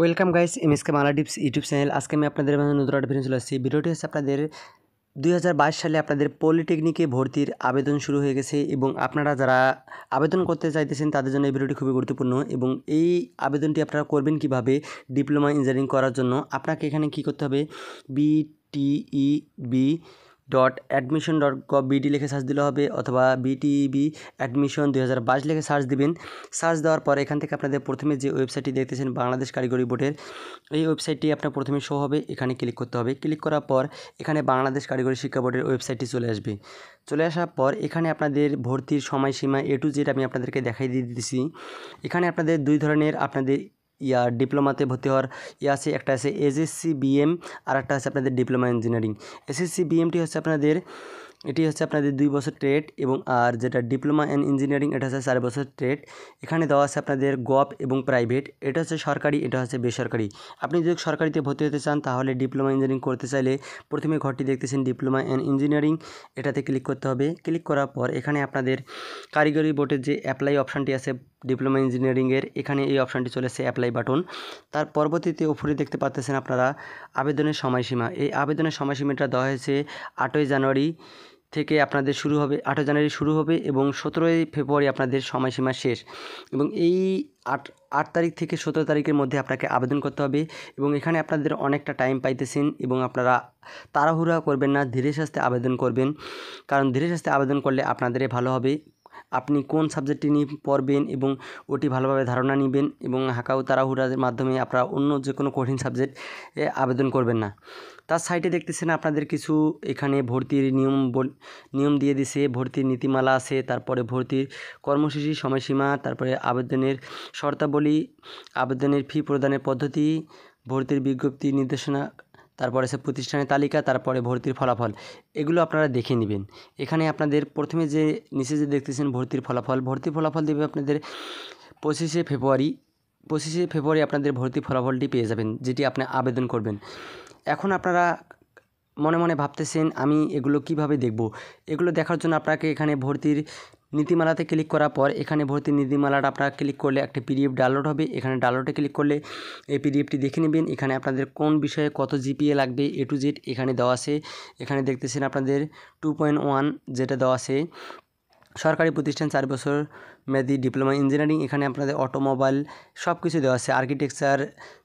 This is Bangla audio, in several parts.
welcome guys M S K Mala dips YouTube channel আজকে আমি আপনাদের নতুন একটা ভিডিও চলে আসছি ভিডিওটি হচ্ছে আপনাদের দুই সালে আপনাদের পলিটেকনিকে ভর্তির আবেদন শুরু হয়ে গেছে এবং আপনারা যারা আবেদন করতে চাইতেছেন তাদের জন্য এই ভিডিওটি খুবই গুরুত্বপূর্ণ এবং এই আবেদনটি আপনারা করবেন কিভাবে ডিপ্লোমা ইঞ্জিনিয়ারিং করার জন্য আপনাকে এখানে কি করতে হবে E B dot admission dot gov BD লিখে সার্চ দিলে হবে অথবা বিটিবি অ্যাডমিশন e দুই হাজার বাইশ লিখে সার্চ দিবেন সার্চ দেওয়ার পর এখান থেকে আপনাদের প্রথমে যে ওয়েবসাইটটি দেখতেছেন বাংলাদেশ কারিগরি বোর্ডের এই ওয়েবসাইটটি আপনার প্রথমে শো হবে এখানে ক্লিক করতে হবে ক্লিক করার পর এখানে বাংলাদেশ কারিগরি শিক্ষা বোর্ডের ওয়েবসাইটটি চলে আসবে চলে আসার পর এখানে আপনাদের ভর্তির সময়সীমা এ টু জেড আমি আপনাদেরকে দেখাই দিয়ে দিতেছি এখানে আপনাদের দুই ধরনের আপনাদের या डिप्लोमाতে ভতিহর ইয়া সে একটা আছে এজেসি বিএম আর একটা আছে আপনাদের ডিপ্লোমা ইঞ্জিনিয়ারিং এসএসসি বিএমটি আছে আপনাদের এটি হচ্ছে আপনাদের দুই বছর ট্রেড এবং আর যেটা ডিপ্লোমা অ্যান্ড ইঞ্জিনিয়ারিং এটা হচ্ছে চার বছর ট্রেড এখানে দেওয়া আছে আপনাদের গভ এবং প্রাইভেট এটা হচ্ছে সরকারি এটা হচ্ছে বেসরকারি আপনি যদি সরকারিতে ভর্তি হতে চান তাহলে ডিপ্লোমা ইঞ্জিনিয়ারিং করতে চাইলে প্রথমে ঘরটি দেখতেছেন ডিপ্লোমা অ্যান্ড ইঞ্জিনিয়ারিং এটাতে ক্লিক করতে হবে ক্লিক করার পর এখানে আপনাদের কারিগরি বোর্ডের যে অ্যাপ্লাই অপশানটি আছে ডিপ্লোমা ইঞ্জিনিয়ারিংয়ের এখানে এই অপশানটি চলেছে অ্যাপ্লাই বাটন তার পরবর্তীতে ওপরে দেখতে পাচ্ছেন আপনারা আবেদনের সময়সীমা এই আবেদনের সময়সীমাটা দেওয়া হয়েছে আটই জানুয়ারি থেকে আপনাদের শুরু হবে আঠারো জানুয়ারি শুরু হবে এবং সতেরোই ফেব্রুয়ারি আপনাদের সময়সীমা শেষ এবং এই আট আট তারিখ থেকে সতেরো তারিখের মধ্যে আপনাকে আবেদন করতে হবে এবং এখানে আপনাদের অনেকটা টাইম পাইতেছেন এবং আপনারা তাড়াহুড়া করবেন না ধীরে সাস্তে আবেদন করবেন কারণ ধীরে সাস্তে আবেদন করলে আপনাদের ভালো হবে আপনি কোন সাবজেক্টটি নিয়ে পড়বেন এবং ওটি ভালোভাবে ধারণা নেবেন এবং হাঁকাও তাড়াহুড়ার মাধ্যমে আপনারা অন্য যে কোনো কঠিন সাবজেক্ট আবেদন করবেন না তার সাইটে দেখতেছেন আপনাদের কিছু এখানে ভর্তির নিয়ম নিয়ম দিয়ে দিছে ভর্তির নীতিমালা আছে তারপরে ভর্তির কর্মসূচি সময়সীমা তারপরে আবেদনের শর্তাবলী আবেদনের ফি প্রদানের পদ্ধতি ভর্তির বিজ্ঞপ্তি নির্দেশনা তারপরে সে প্রতিষ্ঠানের তালিকা তারপরে ভর্তির ফলাফল এগুলো আপনারা দেখে নেবেন এখানে আপনাদের প্রথমে যে নিচে যে দেখতেছেন ভর্তির ফলাফল ভর্তির ফলাফল দেবে আপনাদের পঁচিশে ফেব্রুয়ারি পঁচিশে ফেব্রুয়ারি আপনাদের ভর্তি ফলাফলটি পেয়ে যাবেন যেটি আপনি আবেদন করবেন এখন আপনারা মনে মনে ভাবতেছেন আমি এগুলো কিভাবে দেখব এগুলো দেখার জন্য আপনাকে এখানে ভর্তির নীতিমালাতে ক্লিক করার পর এখানে ভর্তি নীতিমালাটা আপনারা ক্লিক করলে একটা পিডিএফ ডাউনলোড হবে এখানে ডাউনলোডে ক্লিক করলে এই পিডিএফটি দেখে নেবেন এখানে আপনাদের কোন বিষয়ে কত জিপিএ লাগবে এ টু জেড এখানে দেওয়া আছে এখানে দেখতেছেন আপনাদের টু পয়েন্ট ওয়ান যেটা দেওয়া আছে সরকারি প্রতিষ্ঠান চার বছর মেয়াদি ডিপ্লোমা ইঞ্জিনিয়ারিং এখানে আপনাদের অটোমোবাইল সব কিছু দেওয়া আছে আর্কিটেকচার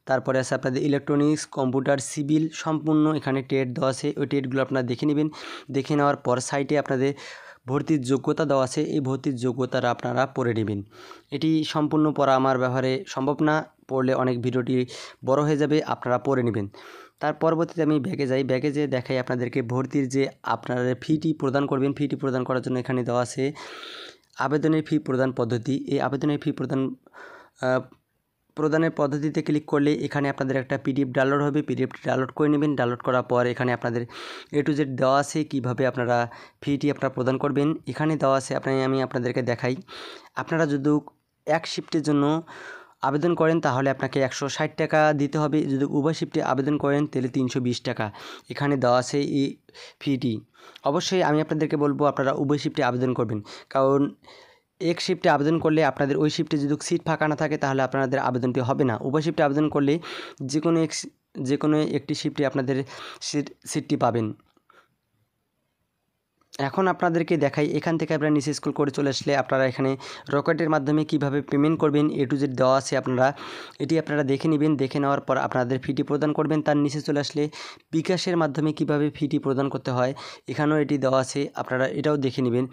তারপরে আছে আপনাদের ইলেকট্রনিক্স কম্পিউটার সিভিল সম্পূর্ণ এখানে টেট দেওয়া আছে ওই টেটগুলো আপনারা দেখে নেবেন দেখে নেওয়ার পর সাইটে আপনাদের ভর্তির যোগ্যতা দেওয়া আছে এই ভর্তির যোগ্যতাটা আপনারা পড়ে নেবেন এটি সম্পূর্ণ পড়া আমার ব্যবহারে সম্ভব না পড়লে অনেক ভিডিওটি বড় হয়ে যাবে আপনারা পড়ে নেবেন তার পরবর্তীতে আমি ব্যাগে যাই ব্যাগে যেয়ে দেখাই আপনাদেরকে ভর্তির যে আপনারা ফিটি প্রদান করবেন ফিটি প্রদান করার জন্য এখানে দেওয়া আছে আবেদনের ফি প্রদান পদ্ধতি এই আবেদনের ফি প্রদান প্রদানের পদ্ধতিতে ক্লিক করলে এখানে আপনাদের একটা পিডিএফ ডাউনলোড হবে পিডিএফটি ডাউনলোড করে নেবেন ডাউনলোড করার পর এখানে আপনাদের এ টু জেড দেওয়া আছে কীভাবে আপনারা ফিটি আপনারা প্রদান করবেন এখানে দেওয়া আছে আপনি আমি আপনাদেরকে দেখাই আপনারা যদি এক শিফটের জন্য আবেদন করেন তাহলে আপনাকে একশো ষাট টাকা দিতে হবে যদি উভয় শিফটে আবেদন করেন তাহলে তিনশো বিশ টাকা এখানে দেওয়া আছে এই ফিটি অবশ্যই আমি আপনাদেরকে বলবো আপনারা উভয় শিফটে আবেদন করবেন কারণ এক শিফটে আবেদন করলে আপনাদের ওই শিফটে যদি সিট ফাঁকা না থাকে তাহলে আপনাদের আবেদনটি হবে না উভয় শিফটে আবেদন করলে যে কোনো এক যে কোনো একটি শিফটে আপনাদের সিট সিটটি পাবেন এখন আপনাদেরকে দেখাই এখান থেকে আপনারা নিচে স্কুল করে চলে আসলে আপনারা এখানে রকেটের মাধ্যমে কিভাবে পেমেন্ট করবেন এ টু জেড দেওয়া আছে আপনারা এটি আপনারা দেখে নেবেন দেখে নেওয়ার পর আপনাদের ফিটি প্রদান করবেন তার নিচে চলে আসলে বিকাশের মাধ্যমে কিভাবে ফিটি প্রদান করতে হয় এখানেও এটি দেওয়া আছে আপনারা এটাও দেখে নেবেন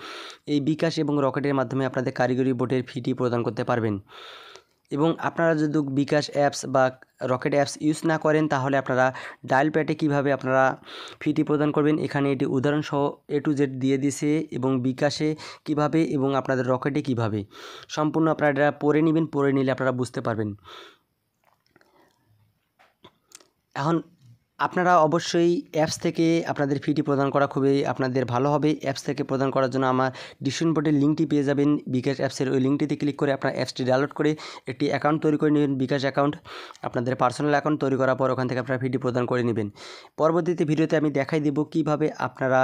এই বিকাশ এবং রকেটের মাধ্যমে আপনাদের কারিগরি বোর্ডের ফিটি প্রদান করতে পারবেন এবং আপনারা যদি বিকাশ অ্যাপস বা রকেট অ্যাপস ইউজ না করেন তাহলে আপনারা ডায়াল প্যাটে কীভাবে আপনারা ফিটি প্রদান করবেন এখানে এটি উদাহরণসহ এ টু জেড দিয়ে দিছে এবং বিকাশে কিভাবে এবং আপনাদের রকেটে কিভাবে সম্পূর্ণ আপনারা পরে নেবেন পরে নিলে আপনারা বুঝতে পারবেন এখন আপনারা অবশ্যই অ্যাপস থেকে আপনাদের ফিটি প্রদান করা খুবই আপনাদের ভালো হবে অ্যাপস থেকে প্রদান করার জন্য আমার ডিসিশন বোর্ডের লিঙ্কটি পেয়ে যাবেন বিকাশ অ্যাপসের ওই লিঙ্কটিতে ক্লিক করে আপনার অ্যাপসটি ডাউনলোড করে একটি অ্যাকাউন্ট তৈরি করে নেবেন বিকাশ অ্যাকাউন্ট আপনাদের পার্সোনাল অ্যাকাউন্ট তৈরি করার পর ওখান থেকে আপনারা ফিটি প্রদান করে নেবেন পরবর্তীতে ভিডিওতে আমি দেখাই দেব কিভাবে আপনারা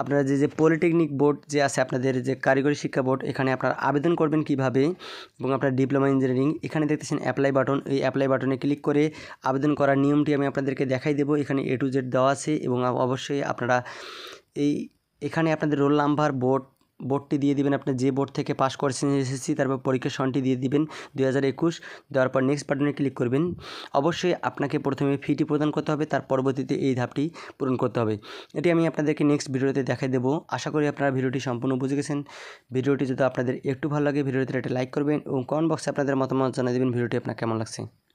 আপনারা যে যে পলিটেকনিক বোর্ড যে আছে আপনাদের যে কারিগরি শিক্ষা বোর্ড এখানে আপনারা আবেদন করবেন কিভাবে এবং আপনার ডিপ্লোমা ইঞ্জিনিয়ারিং এখানে দেখতেছেন অ্যাপ্লাই বাটন এই অ্যাপ্লাই বাটনে ক্লিক করে আবেদন করার নিয়মটি আমি আপনাদেরকে দেখাই দেবো এখানে এ টু জেড দেওয়া আছে এবং অবশ্যই আপনারা এই এখানে আপনাদের রোল নাম্বার বোর্ড বোর্ডটি দিয়ে দিবেন আপনি যে বোর্ড থেকে পাস করেছেন এসএসসি তারপর পরীক্ষা সনটি দিয়ে দিবেন দু হাজার একুশ দেওয়ার পর নেক্সট বাটনে ক্লিক করবেন অবশ্যই আপনাকে প্রথমে ফিটি প্রদান করতে হবে তার পরবর্তীতে এই ধাপটি পূরণ করতে হবে এটি আমি আপনাদেরকে নেক্সট ভিডিওতে দেখাই দেবো আশা করি আপনারা ভিডিওটি সম্পূর্ণ বুঝে গেছেন ভিডিওটি যদি আপনাদের একটু ভালো লাগে ভিডিওতে একটা লাইক করবেন এবং কমেন্ট বক্সে আপনাদের মতামত জানিয়ে দেবেন ভিডিওটি আপনার কেমন লাগছে